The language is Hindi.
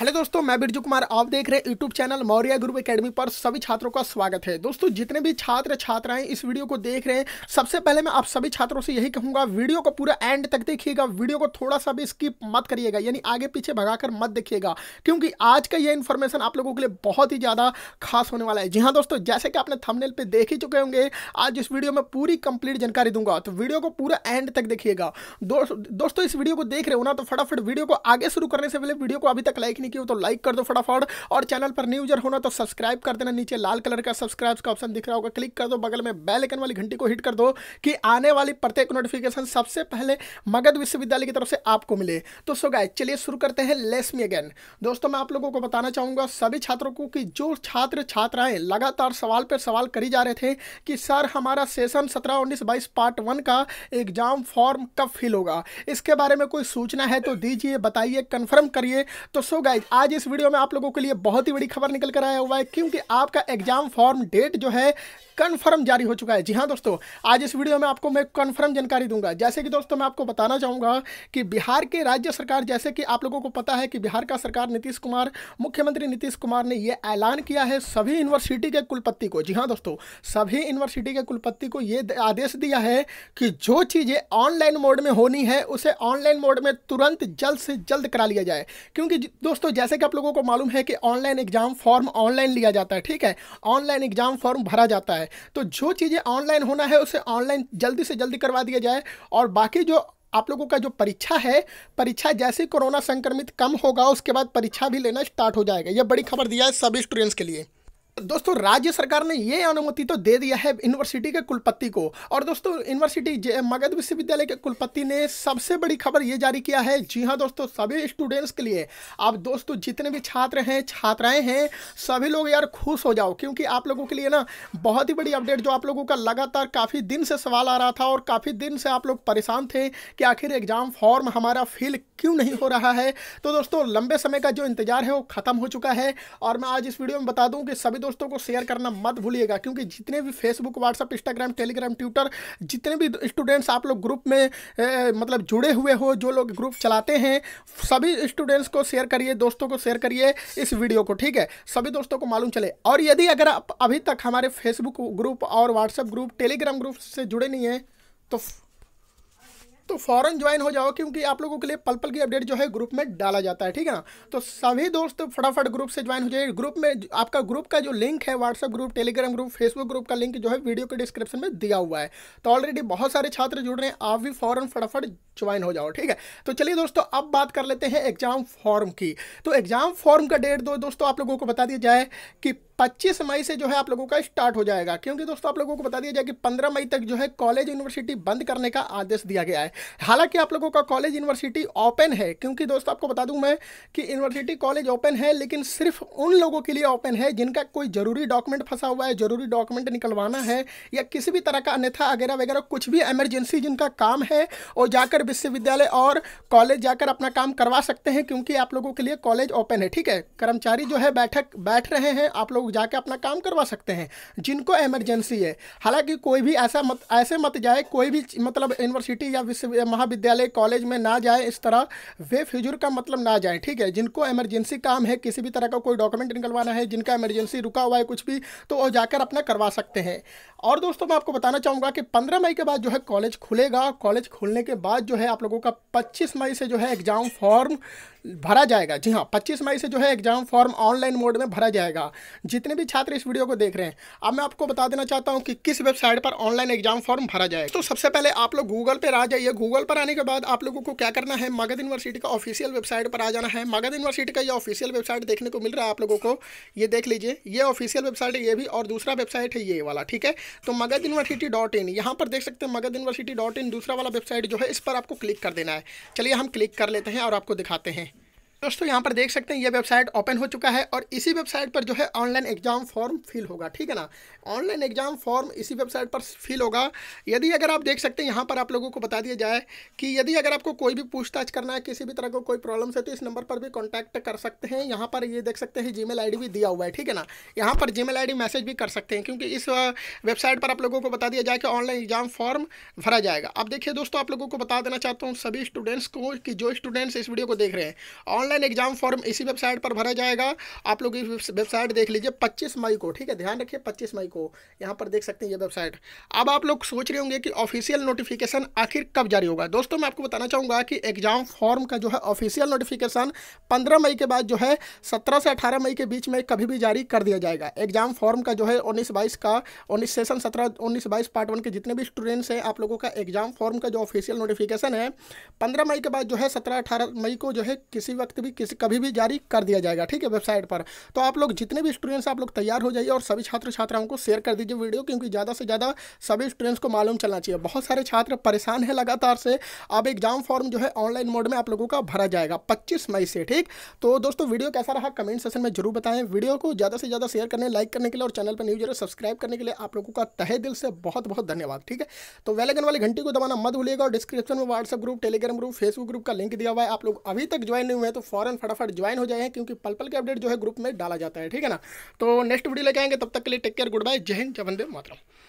हेलो दोस्तों मैं बिरजू कुमार आप देख रहे हैं यूट्यूब चैनल मौर्य गुरु एकेडमी पर सभी छात्रों का स्वागत है दोस्तों जितने भी छात्र छात्राएं इस वीडियो को देख रहे हैं सबसे पहले मैं आप सभी छात्रों से यही कहूंगा वीडियो को पूरा एंड तक देखिएगा वीडियो को थोड़ा सा भी स्किप मत करिएगा यानी आगे पीछे भगाकर मत देखिएगा क्योंकि आज का यह इन्फॉर्मेशन आप लोगों के लिए बहुत ही ज़्यादा खास होने वाला है जी हाँ दोस्तों जैसे कि आपने थमनेल पर देख ही चुके होंगे आज इस वीडियो में पूरी कंप्लीट जानकारी दूंगा तो वीडियो को पूरा एंड तक देखिएगा दोस्तों इस वीडियो को देख रहे हो ना तो फटाफट वीडियो को आगे शुरू करने से पहले वीडियो को अभी तक लाइक नहीं नहीं की हो तो लाइक कर दो फटाफट और चैनल पर न्यू यूजर होना तो सब्सक्राइब कर देना नीचे लाल कलर का सब्सक्राइब का ऑप्शन दिख रहा होगा क्लिक कर दो बगल में बेल आइकन वाली घंटी को हिट कर दो कि आने वाली प्रत्येक नोटिफिकेशन सबसे पहले मगध विश्वविद्यालय की तरफ से आपको मिले तो सो गाय चलिए शुरू करते हैं लेस मी अगेन दोस्तों मैं आप लोगों को बताना चाहूंगा सभी छात्रों को कि जो छात्र छात्राएं लगातार सवाल पर सवाल करी जा रहे थे कि सर हमारा सेशन सत्रह उन्नीस बाईस पार्ट वन का एग्जाम फॉर्म कब फिल होगा इसके बारे में कोई सूचना है तो दीजिए बताइए कंफर्म करिए तो सो गाय गाइज आज इस वीडियो में आप लोगों के लिए बहुत ही बड़ी खबर निकल कर आया हुआ है क्योंकि आपका एग्जाम फॉर्म डेट जो है कन्फर्म जारी हो चुका है जी हाँ दोस्तों आज इस वीडियो में आपको मैं कन्फर्म जानकारी दूंगा जैसे कि दोस्तों मैं आपको बताना चाहूँगा कि बिहार के राज्य सरकार जैसे कि आप लोगों को पता है कि बिहार का सरकार नीतीश कुमार मुख्यमंत्री नीतीश कुमार ने यह ऐलान किया है सभी यूनिवर्सिटी के कुलपति को जी हाँ दोस्तों सभी यूनिवर्सिटी के कुलपति को ये आदेश दिया है कि जो चीज़ें ऑनलाइन मोड में होनी है उसे ऑनलाइन मोड में तुरंत जल्द से जल्द करा लिया जाए क्योंकि दोस्तों जैसे कि आप लोगों को मालूम है कि ऑनलाइन एग्जाम फॉर्म ऑनलाइन लिया जाता है ठीक है ऑनलाइन एग्जाम फॉर्म भरा जाता है तो जो चीज़ें ऑनलाइन होना है उसे ऑनलाइन जल्दी से जल्दी करवा दिया जाए और बाकी जो आप लोगों का जो परीक्षा है परीक्षा जैसे कोरोना संक्रमित कम होगा उसके बाद परीक्षा भी लेना स्टार्ट हो जाएगा यह बड़ी खबर दिया है सभी स्टूडेंट्स के लिए दोस्तों राज्य सरकार ने ये अनुमति तो दे दिया है यूनिवर्सिटी के कुलपति को और दोस्तों यूनिवर्सिटी मगध विश्वविद्यालय के कुलपति ने सबसे बड़ी खबर ये जारी किया है जी हाँ दोस्तों सभी स्टूडेंट्स के लिए आप दोस्तों जितने भी छात्र हैं छात्राएं हैं सभी लोग यार खुश हो जाओ क्योंकि आप लोगों के लिए ना बहुत ही बड़ी अपडेट जो आप लोगों का लगातार काफ़ी दिन से सवाल आ रहा था और काफ़ी दिन से आप लोग परेशान थे कि आखिर एग्ज़ाम फॉर्म हमारा फिल क्यों नहीं हो रहा है तो दोस्तों लंबे समय का जो इंतजार है वो ख़त्म हो चुका है और मैं आज इस वीडियो में बता दूँ कि सभी दोस्तों को शेयर करना मत भूलिएगा क्योंकि जितने भी Facebook WhatsApp Instagram Telegram Twitter जितने भी स्टूडेंट्स आप लोग ग्रुप में ए, मतलब जुड़े हुए हो जो लोग ग्रुप चलाते हैं सभी स्टूडेंट्स को शेयर करिए दोस्तों को शेयर करिए इस वीडियो को ठीक है सभी दोस्तों को मालूम चले और यदि अगर आप अभी तक हमारे फेसबुक ग्रुप और व्हाट्सएप ग्रुप टेलीग्राम ग्रुप से जुड़े नहीं हैं तो तो फॉरन ज्वाइन हो जाओ क्योंकि आप लोगों के लिए पल पल की अपडेट जो है ग्रुप में डाला जाता है ठीक है ना तो सभी दोस्त फटाफट ग्रुप से ज्वाइन हो जाए ग्रुप में आपका ग्रुप का जो लिंक है WhatsApp group Telegram group Facebook group का लिंक जो है वीडियो के डिस्क्रिप्शन में दिया हुआ है तो ऑलरेडी बहुत सारे छात्र जुड़ रहे हैं आप भी फॉरन फटाफट ज्वाइन हो जाओ ठीक है तो चलिए दोस्तों अब बात कर लेते हैं एग्जाम फॉर्म की तो एग्जाम फॉर्म का डेट दो दोस्तों आप लोगों को बता दिया जाए कि पच्चीस मई से जो है आप लोगों का स्टार्ट हो जाएगा क्योंकि दोस्तों आप लोगों को बता दिया जाए कि पंद्रह मई तक जो है कॉलेज यूनिवर्सिटी बंद करने का आदेश दिया गया है हालांकि आप लोगों का कॉलेज यूनिवर्सिटी ओपन है क्योंकि दोस्तों आपको बता दूं मैं कि यूनिवर्सिटी कॉलेज ओपन है लेकिन सिर्फ उन लोगों के लिए ओपन है जिनका कोई ज़रूरी डॉक्यूमेंट फंसा हुआ है ज़रूरी डॉक्यूमेंट निकलवाना है या किसी भी तरह का अन्यथा वगैरह वगैरह कुछ भी एमरजेंसी जिनका काम है वो जाकर विश्वविद्यालय और कॉलेज जाकर अपना काम करवा सकते हैं क्योंकि आप लोगों के लिए कॉलेज ओपन है ठीक है कर्मचारी जो है बैठक बैठ रहे हैं आप लोग लोग जाके अपना काम करवा सकते हैं जिनको एमरजेंसी है हालांकि कोई भी ऐसा मत ऐसे मत जाए कोई भी मतलब यूनिवर्सिटी या विश्व महाविद्यालय कॉलेज में ना जाए इस तरह वे फ्यूजर का मतलब ना जाए ठीक है जिनको एमरजेंसी काम है किसी भी तरह का कोई डॉक्यूमेंट निकलवाना है जिनका इमरजेंसी रुका हुआ है कुछ भी तो वो जाकर अपना करवा सकते हैं और दोस्तों मैं आपको बताना चाहूँगा कि पंद्रह मई के बाद जो है कॉलेज खुलेगा कॉलेज खुलने के बाद जो है आप लोगों का पच्चीस मई से जो है एग्ज़ाम फॉर्म भरा जाएगा जी हाँ पच्चीस मई से जो है एग्ज़ाम फॉर्म ऑनलाइन मोड में भरा जाएगा जिस जितने भी छात्र इस वीडियो को देख रहे हैं अब मैं आपको बता देना चाहता हूँ कि किस वेबसाइट पर ऑनलाइन एग्जाम फॉर्म भरा जाए तो सबसे पहले आप लोग गूगल पर आ जाइए गूगल पर आने के बाद आप लोगों को क्या करना है मगध यूनिवर्सिटी का ऑफिशियल वेबसाइट पर आ जाना है मगध यूनिवर्सिटी का ये ऑफिशियल वेबसाइट देखने को मिल रहा है आप लोगों को ये देख लीजिए ये ऑफिशियल वेबसाइट है ये भी और दूसरा वेबसाइट है ये वाला ठीक है तो मगध यूनिवर्सिटी डॉट इन यहाँ पर देख सकते हैं मगध यूनिवर्सिटी डॉट इन दूसरा वाला वेबसाइट जो है इस पर आपको क्लिक कर देना है चलिए हम क्लिक कर लेते हैं और आपको दिखाते हैं दोस्तों यहाँ पर देख सकते हैं ये वेबसाइट ओपन हो चुका है और इसी वेबसाइट पर जो है ऑनलाइन एग्जाम फॉर्म फिल होगा ठीक है ना ऑनलाइन एग्जाम फॉर्म इसी वेबसाइट पर फिल होगा यदि अगर आप देख सकते हैं यहाँ पर आप लोगों को बता दिया जाए कि यदि अगर आपको कोई भी पूछताछ करना है किसी भी तरह का को कोई प्रॉब्लम है तो इस नंबर पर भी कॉन्टैक्ट कर सकते हैं यहाँ पर ये देख सकते हैं जी मेल भी दिया हुआ है ठीक है ना यहाँ पर जी मेल मैसेज भी कर सकते हैं क्योंकि इस वेबसाइट पर आप लोगों को बता दिया जाए कि ऑनलाइन एग्जाम फॉर्म भरा जाएगा अब देखिए दोस्तों आप लोगों को बता देना चाहता हूँ सभी स्टूडेंट्स को कि जो स्टूडेंट्स इस वीडियो को देख रहे हैं ऑनलाइन एग्जाम फॉर्म इसी वेबसाइट पर भरा जाएगा आप लोग इस वेबसाइट देख लीजिए पच्चीस मई को ठीक है ध्यान रखिए पच्चीस मई को यहाँ पर देख सकते हैं ये वेबसाइट अब आप लोग सोच रहे होंगे कि ऑफिशियल नोटिफिकेशन आखिर कब जारी होगा दोस्तों मैं आपको बताना चाहूँगा कि एग्जाम फॉर्म का जो है ऑफिशियल नोटिफिकेशन पंद्रह मई के बाद जो है सत्रह से अठारह मई के बीच में कभी भी जारी कर दिया जाएगा एग्जाम फॉर्म का जो है उन्नीस बाईस का उन्नीस सेशन सत्रह उन्नीस बाईस पार्ट वन के जितने भी स्टूडेंट्स हैं आप लोगों का एग्जाम फॉर्म का जो ऑफिशियल नोटिफिकेशन है पंद्रह मई के बाद जो है सत्रह अठारह मई को जो है किसी वक्त वक्त भी किसी कभी भी जारी कर दिया जाएगा ठीक है वेबसाइट पर तो आप लोग जितने भी स्टूडेंट्स आप लोग तैयार हो जाइए और सभी छात्र छात्राओं को शेयर कर दीजिए वीडियो क्योंकि ज़्यादा से ज़्यादा सभी स्टूडेंट्स को मालूम चलना चाहिए बहुत सारे छात्र परेशान है लगातार से अब एग्जाम फॉर्म जो है ऑनलाइन मोड में आप लोगों का भरा जाएगा पच्चीस मई से ठीक तो दोस्तों वीडियो कैसा रहा कमेंट सेशन में जरूर बताएं वीडियो को ज़्यादा से ज़्यादा शेयर करने लाइक करने के लिए और चैनल पर न्यूज सब्सक्राइब करने के लिए आप लोगों का तहे दिल से बहुत बहुत धन्यवाद ठीक है तो वेलेगन वाले घंटी को दबाना मत भूलिएगा और डिस्क्रिप्शन में WhatsApp group Telegram group Facebook group का लिंक दिया हुआ है आप लोग अभी तक ज्वाइन नहीं हुए तो फॉरन फटाफट ज्वाइन हो जाए क्योंकि पल पल के अपडेट जो है ग्रुप में डाला जाता है ठीक है ना तो नेक्स्ट वीडियो लेके आएंगे तब तक के लिए टेक केयर गुड बाय जय हिंद जय वंदे मातरम